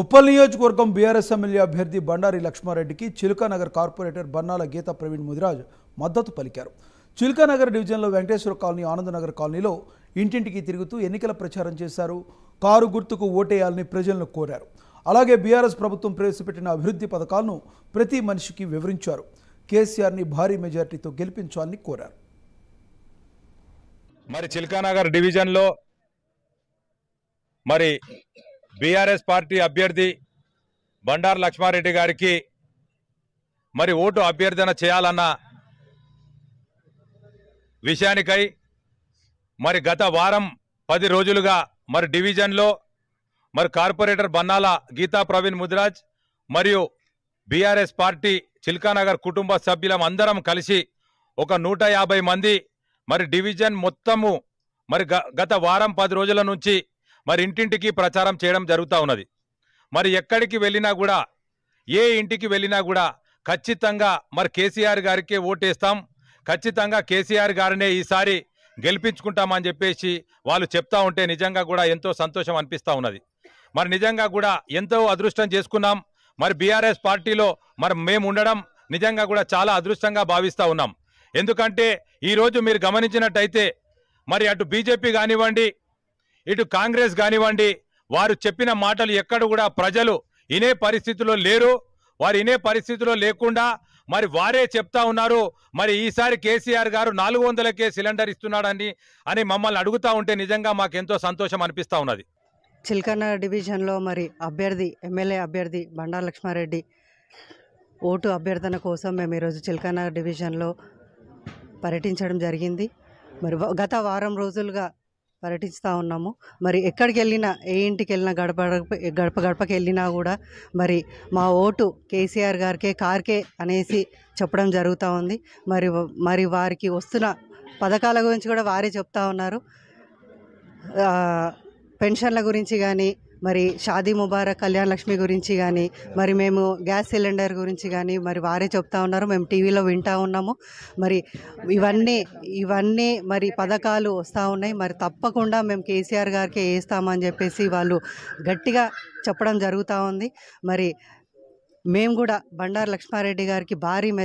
ఉప్పల్ నియోజకవర్గం BRS MLA అభ్యర్థి బండారి లక్ష్మారెడ్డికి చిలుకనగర్ కార్పొరేటర్ బన్నాల గీత ప్రవీణ్ ముదిరాజ్ మద్దతు పలికారు చిలుకనగర్ డివిజన్లో వెంకటేశ్వర కాలనీ ఆనందనగర్ కాలనీలో ఇంటింటికి తిరుగుతూ ఎన్నికల ప్రచారం చేశారు కారు గుర్తుకు ఓటేయాలని ప్రజలను కోరారు అలాగే బీఆర్ఎస్ ప్రభుత్వం ప్రవేశపెట్టిన అభివృద్ధి పథకాలను ప్రతి మనిషికి వివరించారు కేసీఆర్ని భారీ మెజార్టీతో గెలిపించాలని కోరారు మరి చిల్కానగర్ డివిజన్లో మరి బీఆర్ఎస్ పార్టీ అభ్యర్థి బండారు లక్ష్మారెడ్డి గారికి మరి ఓటు అభ్యర్థన చేయాలన్న విషయానికై మరి గత వారం పది రోజులుగా మరి డివిజన్లో మరి కార్పొరేటర్ బన్నాల గీతా ప్రవీణ్ ముదిరాజ్ మరియు బీఆర్ఎస్ పార్టీ చిల్కానగర్ కుటుంబ సభ్యులం అందరం కలిసి ఒక నూట మంది మరి డివిజన్ మొత్తము మరి గత వారం పది రోజుల నుంచి మరి ఇంటింటికి ప్రచారం చేయడం జరుగుతూ ఉన్నది మరి ఎక్కడికి వెళ్ళినా కూడా ఏ ఇంటికి వెళ్ళినా కూడా ఖచ్చితంగా మరి కేసీఆర్ గారికే ఓటేస్తాం ఖచ్చితంగా కేసీఆర్ గారినే ఈసారి గెలిపించుకుంటామని చెప్పేసి వాళ్ళు చెప్తా ఉంటే నిజంగా కూడా ఎంతో సంతోషం అనిపిస్తూ ఉన్నది మరి నిజంగా కూడా ఎంతో అదృష్టం చేసుకున్నాం మరి బీఆర్ఎస్ పార్టీలో మరి మేము ఉండడం నిజంగా కూడా చాలా అదృష్టంగా భావిస్తూ ఉన్నాం ఎందుకంటే ఈరోజు మీరు గమనించినట్టయితే మరి అటు బీజేపీ కానివ్వండి ఇటు కాంగ్రెస్ కానివ్వండి వారు చెప్పిన మాటలు ఎక్కడ కూడా ప్రజలు ఇనే పరిస్థితిలో లేరు వారు ఇనే పరిస్థితిలో లేకుండా మరి వారే చెప్తా ఉన్నారు మరి ఈసారి కేసీఆర్ గారు నాలుగు వందలకే సిలిండర్ ఇస్తున్నాడని అని మమ్మల్ని అడుగుతా ఉంటే నిజంగా మాకు ఎంతో సంతోషం అనిపిస్తూ ఉన్నది చిల్కన్న డివిజన్లో మరి అభ్యర్థి ఎమ్మెల్యే అభ్యర్థి బండార లక్ష్మారెడ్డి ఓటు అభ్యర్థన కోసం మేము ఈరోజు చిల్కన్న డివిజన్లో పర్యటించడం జరిగింది మరి గత వారం రోజులుగా పర్యటిస్తూ ఉన్నాము మరి ఎక్కడికి వెళ్ళినా ఏ ఇంటికి వెళ్ళినా గడప గడప గడపకి వెళ్ళినా కూడా మరి మా ఓటు కేసీఆర్ గారికే కార్కే అనేసి చెప్పడం జరుగుతూ ఉంది మరి మరి వారికి వస్తున్న పథకాల గురించి కూడా వారే చెప్తా ఉన్నారు పెన్షన్ల గురించి కానీ మరి షాదీ ముబారక్ కళ్యాణ్ లక్ష్మి గురించి కానీ మరి మేము గ్యాస్ సిలిండర్ గురించి కానీ మరి వారే చెప్తా ఉన్నారు మేము టీవీలో వింటూ ఉన్నాము మరి ఇవన్నీ ఇవన్నీ మరి పథకాలు వస్తూ ఉన్నాయి మరి తప్పకుండా మేము కేసీఆర్ గారికి వేస్తామని చెప్పేసి వాళ్ళు గట్టిగా చెప్పడం జరుగుతూ ఉంది మరి మేము కూడా బండారు లక్ష్మారెడ్డి గారికి భారీ